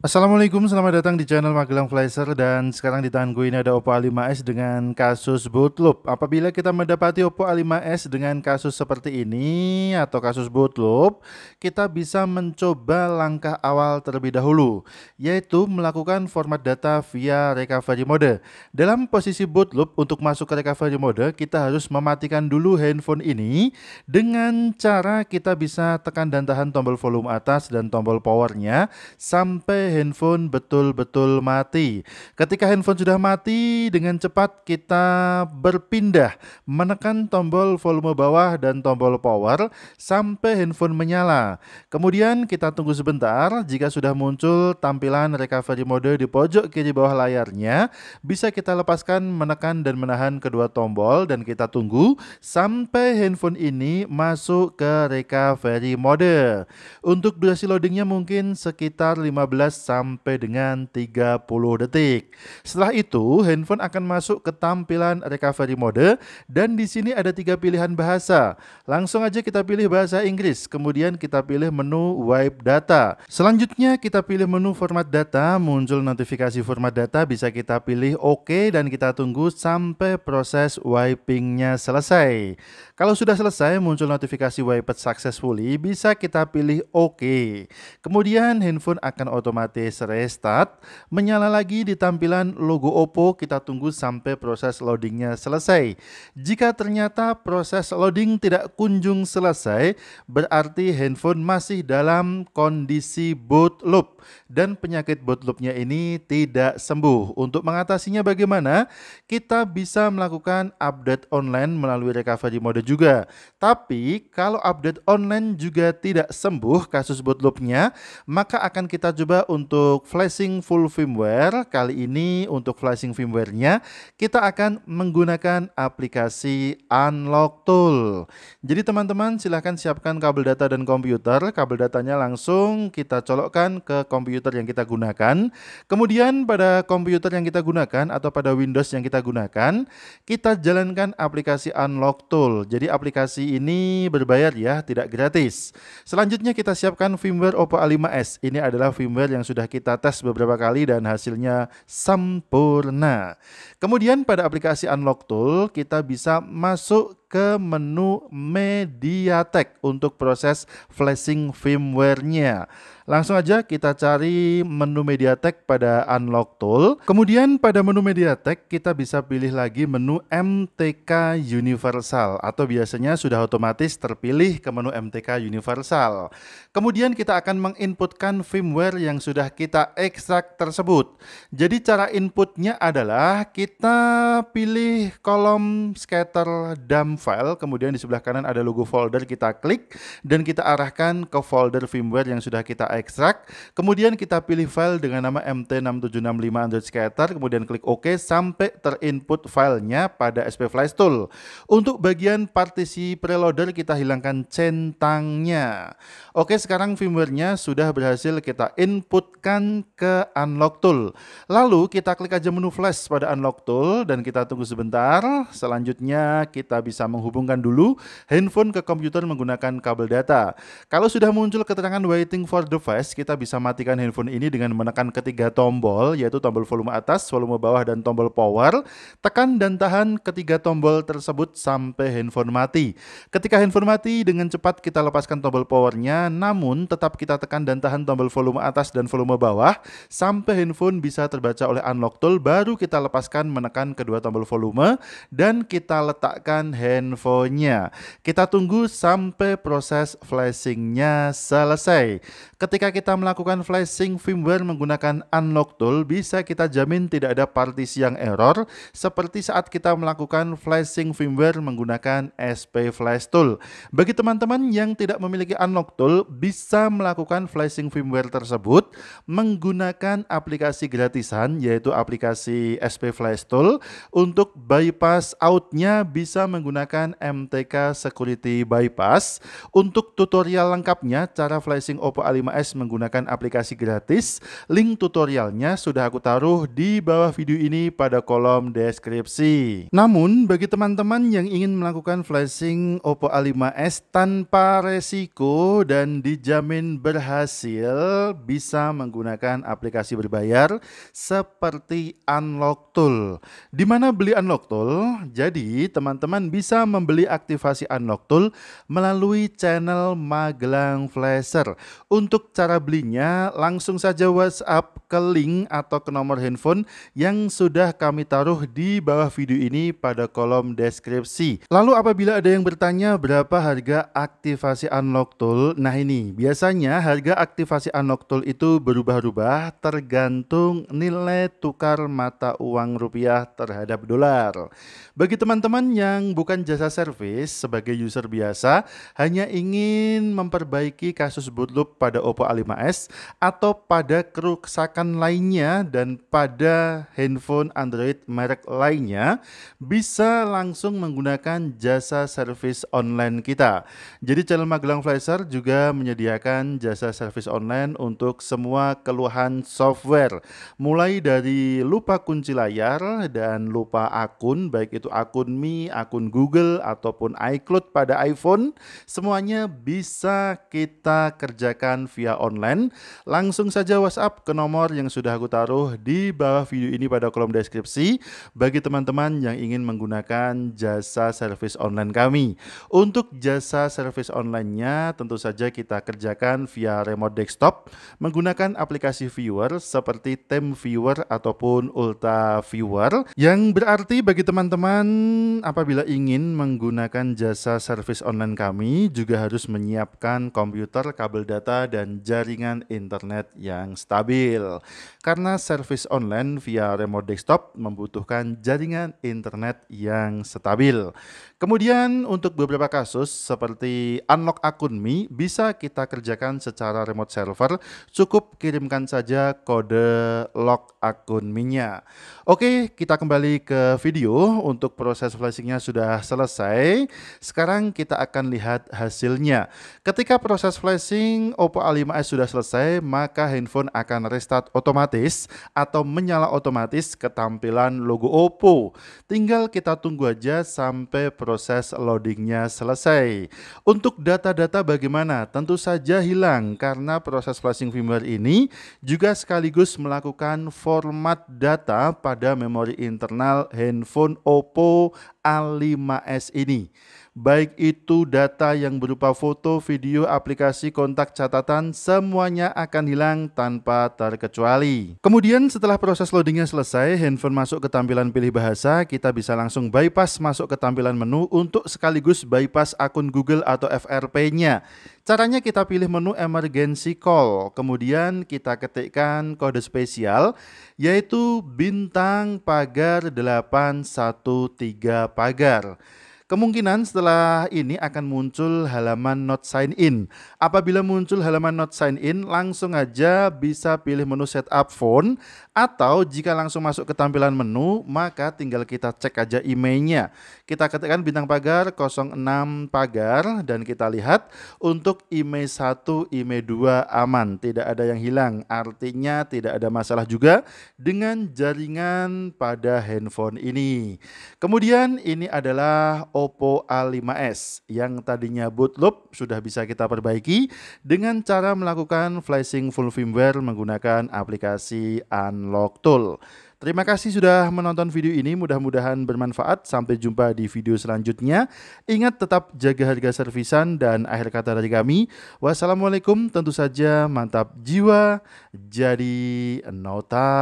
Assalamualaikum, selamat datang di channel Magelang Flasher dan sekarang di tangan gue ini ada Oppo A5s dengan kasus bootloop. Apabila kita mendapati Oppo A5s dengan kasus seperti ini atau kasus bootloop, kita bisa mencoba langkah awal terlebih dahulu, yaitu melakukan format data via recovery mode. Dalam posisi bootloop untuk masuk ke recovery mode, kita harus mematikan dulu handphone ini dengan cara kita bisa tekan dan tahan tombol volume atas dan tombol powernya sampai handphone betul-betul mati. Ketika handphone sudah mati, dengan cepat kita berpindah menekan tombol volume bawah dan tombol power sampai handphone menyala. Kemudian kita tunggu sebentar, jika sudah muncul tampilan recovery mode di pojok kiri bawah layarnya, bisa kita lepaskan menekan dan menahan kedua tombol dan kita tunggu sampai handphone ini masuk ke recovery mode. Untuk durasi loadingnya mungkin sekitar 15 sampai dengan 30 detik. Setelah itu, handphone akan masuk ke tampilan recovery mode dan di sini ada tiga pilihan bahasa. Langsung aja kita pilih bahasa Inggris, kemudian kita pilih menu wipe data. Selanjutnya kita pilih menu format data, muncul notifikasi format data bisa kita pilih OK dan kita tunggu sampai proses wipingnya selesai. Kalau sudah selesai muncul notifikasi wipe successfully, bisa kita pilih OK. Kemudian handphone akan otomatis Mate Restart, menyala lagi di tampilan logo Oppo, kita tunggu sampai proses loadingnya selesai. Jika ternyata proses loading tidak kunjung selesai, berarti handphone masih dalam kondisi boot loop dan penyakit boot loopnya ini tidak sembuh. Untuk mengatasinya bagaimana? Kita bisa melakukan update online melalui recovery mode juga. Tapi kalau update online juga tidak sembuh kasus boot loopnya, maka akan kita coba untuk untuk flashing full firmware. Kali ini untuk flashing firmware-nya kita akan menggunakan aplikasi Unlock Tool. Jadi teman-teman silahkan siapkan kabel data dan komputer. Kabel datanya langsung kita colokkan ke komputer yang kita gunakan. Kemudian pada komputer yang kita gunakan atau pada Windows yang kita gunakan, kita jalankan aplikasi Unlock Tool. Jadi aplikasi ini berbayar ya, tidak gratis. Selanjutnya kita siapkan firmware Oppo A5s. Ini adalah firmware yang sudah kita tes beberapa kali dan hasilnya sempurna. Kemudian pada aplikasi Unlock Tool kita bisa masuk ke menu Mediatek untuk proses flashing firmware-nya. Langsung aja kita cari menu Mediatek pada Unlock Tool. Kemudian pada menu Mediatek kita bisa pilih lagi menu MTK Universal atau biasanya sudah otomatis terpilih ke menu MTK Universal. Kemudian kita akan menginputkan firmware yang sudah kita ekstrak tersebut. Jadi cara inputnya adalah kita pilih kolom scatter dump file, kemudian di sebelah kanan ada logo folder, kita klik dan kita arahkan ke folder firmware yang sudah kita ekstrak. Kemudian kita pilih file dengan nama MT6765 Android Scatter, kemudian klik OK sampai terinput filenya pada SP Flash Tool. Untuk bagian partisi preloader kita hilangkan centangnya. Oke, sekarang firmware-nya sudah berhasil kita inputkan ke unlock tool. Lalu kita klik aja menu flash pada unlock tool dan kita tunggu sebentar. Selanjutnya kita bisa menghubungkan dulu handphone ke komputer menggunakan kabel data. Kalau sudah muncul keterangan waiting for device, kita bisa matikan handphone ini dengan menekan ketiga tombol, yaitu tombol volume atas, volume bawah, dan tombol power. Tekan dan tahan ketiga tombol tersebut sampai handphone mati. Ketika handphone mati, dengan cepat kita lepaskan tombol powernya, namun tetap kita tekan dan tahan tombol volume atas dan volume bawah sampai handphone bisa terbaca oleh unlock tool, baru kita lepaskan menekan kedua tombol volume dan kita letakkan handphone infonya. Kita tunggu sampai proses flashingnya selesai. Ketika kita melakukan flashing firmware menggunakan unlock tool, bisa kita jamin tidak ada partisi yang error seperti saat kita melakukan flashing firmware menggunakan SP Flash Tool. Bagi teman-teman yang tidak memiliki unlock tool, bisa melakukan flashing firmware tersebut menggunakan aplikasi gratisan yaitu aplikasi SP Flash Tool untuk bypass outnya bisa menggunakan menggunakan MTK Security Bypass. Untuk tutorial lengkapnya, cara flashing Oppo A5s menggunakan aplikasi gratis, link tutorialnya sudah aku taruh di bawah video ini pada kolom deskripsi. Namun, bagi teman-teman yang ingin melakukan flashing Oppo A5s tanpa resiko dan dijamin berhasil, bisa menggunakan aplikasi berbayar seperti Unlock Tool. Di mana beli Unlock Tool? Jadi, teman-teman bisa membeli aktivasi unlock tool melalui channel Magelang Flasher. Untuk cara belinya, langsung saja WhatsApp ke link atau ke nomor handphone yang sudah kami taruh di bawah video ini pada kolom deskripsi. Lalu apabila ada yang bertanya berapa harga aktivasi unlock tool, nah ini biasanya harga aktivasi unlock tool itu berubah-ubah tergantung nilai tukar mata uang rupiah terhadap dolar. Bagi teman-teman yang bukan menggunakan jasa servis sebagai user biasa hanya ingin memperbaiki kasus bootloop pada Oppo A5s atau pada kerusakan lainnya dan pada handphone Android merek lainnya, bisa langsung menggunakan jasa servis online kita. Jadi channel Magelang Flasher juga menyediakan jasa servis online untuk semua keluhan software, mulai dari lupa kunci layar dan lupa akun, baik itu akun Mi, akun Google, Google ataupun iCloud pada iPhone, semuanya bisa kita kerjakan via online. Langsung saja WhatsApp ke nomor yang sudah aku taruh di bawah video ini pada kolom deskripsi bagi teman-teman yang ingin menggunakan jasa service online kami. Untuk jasa service onlinenya tentu saja kita kerjakan via remote desktop menggunakan aplikasi viewer seperti Tem Viewer ataupun Ultra Viewer yang berarti bagi teman-teman apabila ingin ingin menggunakan jasa service online kami juga harus menyiapkan komputer, kabel data, dan jaringan internet yang stabil. Karena service online via remote desktop membutuhkan jaringan internet yang stabil. Kemudian untuk beberapa kasus seperti unlock akun Mi bisa kita kerjakan secara remote server. Cukup kirimkan saja kode lock akun Mi-nya. Oke, kita kembali ke video. Untuk proses flashingnya sudah selesai. Sekarang kita akan lihat hasilnya. Ketika proses flashing Oppo A5s sudah selesai, maka handphone akan restart otomatis atau menyala otomatis ke tampilan logo Oppo. Tinggal kita tunggu aja sampai proses loadingnya selesai. Untuk data-data bagaimana? Tentu saja hilang karena proses flashing firmware ini juga sekaligus melakukan format data pada memori internal handphone Oppo A5S ini baik itu data yang berupa foto, video, aplikasi, kontak, catatan, semuanya akan hilang tanpa terkecuali. Kemudian setelah proses loadingnya selesai, handphone masuk ke tampilan pilih bahasa, kita bisa langsung bypass masuk ke tampilan menu untuk sekaligus bypass akun Google atau FRP-nya. Caranya kita pilih menu emergency call, kemudian kita ketikkan kode spesial yaitu bintang pagar 813 pagar. Kemungkinan setelah ini akan muncul halaman not sign in. Apabila muncul halaman not sign in, langsung aja bisa pilih menu setup phone atau jika langsung masuk ke tampilan menu, maka tinggal kita cek aja emailnya. Kita ketikkan bintang pagar 06 pagar dan kita lihat untuk email 1, email 2 aman, tidak ada yang hilang. Artinya tidak ada masalah juga dengan jaringan pada handphone ini. Kemudian ini adalah Oppo A5s yang tadinya boot loop sudah bisa kita perbaiki dengan cara melakukan flashing full firmware menggunakan aplikasi Unlock Tool. Terima kasih sudah menonton video ini, mudah-mudahan bermanfaat. Sampai jumpa di video selanjutnya. Ingat tetap jaga harga servisan dan akhir kata dari kami. Wassalamualaikum, tentu saja mantap jiwa, jadi nota.